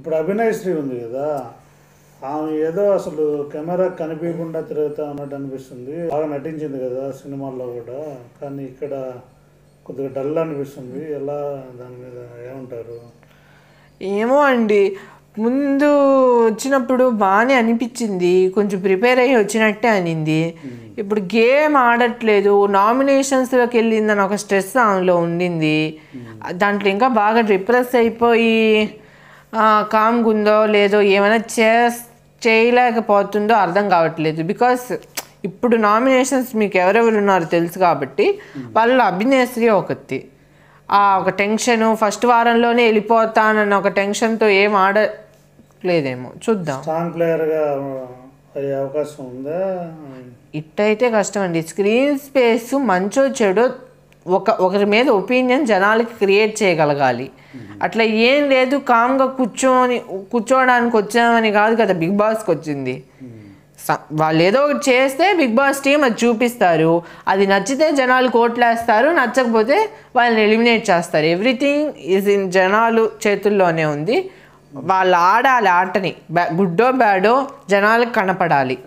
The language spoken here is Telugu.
ఇప్పుడు అభినయ శ్రీ ఉంది కదా ఆమె ఏదో అసలు కెమెరా కనిపించకుండా తిరుగుతా ఉన్నట్టు అనిపిస్తుంది బాగా నటించింది కదా సినిమాల్లో కూడా కానీ ఇక్కడ కొద్దిగా డల్ అనిపిస్తుంది ఎలా దాని మీద ఏమంటారు ఏమో అండి ముందు వచ్చినప్పుడు బాగానే అనిపించింది కొంచెం ప్రిపేర్ అయ్యి వచ్చినట్టే అనింది ఇప్పుడు గేమ్ ఆడట్లేదు నామినేషన్స్లోకి వెళ్ళిందని ఒక స్ట్రెస్ ఆమెలో ఉండింది దాంట్లో ఇంకా బాగా రిప్రెస్ అయిపోయి కామ్గా ఉందో లేదో ఏమైనా చే చేయలేకపోతుందో అర్థం కావట్లేదు బికాస్ ఇప్పుడు నామినేషన్స్ మీకు ఎవరెవరు ఉన్నారో తెలుసు కాబట్టి వాళ్ళు అభినేశ్రీ ఒకటి ఆ ఒక టెన్షన్ ఫస్ట్ వారంలోనే వెళ్ళిపోతానన్న ఒక టెన్షన్తో ఏం ఆడలేదేమో చూద్దాం స్ట్రాంగ్ ప్లేయర్గా అయ్యే అవకాశం ఉందా ఇట్టయితే కష్టం అండి స్క్రీన్ స్పేస్ మంచో చెడు ఒక ఒకరి మీద ఒపీనియన్ జనాలకి క్రియేట్ చేయగలగాలి అట్లా ఏం లేదు కామ్గా కూర్చోని కూర్చోవడానికి వచ్చామని కాదు కదా బిగ్ బాస్కి వచ్చింది వాళ్ళు ఏదో ఒకటి చేస్తే బిగ్ బాస్ టీం అది చూపిస్తారు అది నచ్చితే జనాలు కోట్లేస్తారు నచ్చకపోతే వాళ్ళని ఎలిమినేట్ చేస్తారు ఎవ్రీథింగ్ ఈజ్ ఇన్ జనాలు చేతుల్లోనే ఉంది వాళ్ళు ఆడాలి ఆటని గుడ్డో బ్యాడో జనాలకు కనపడాలి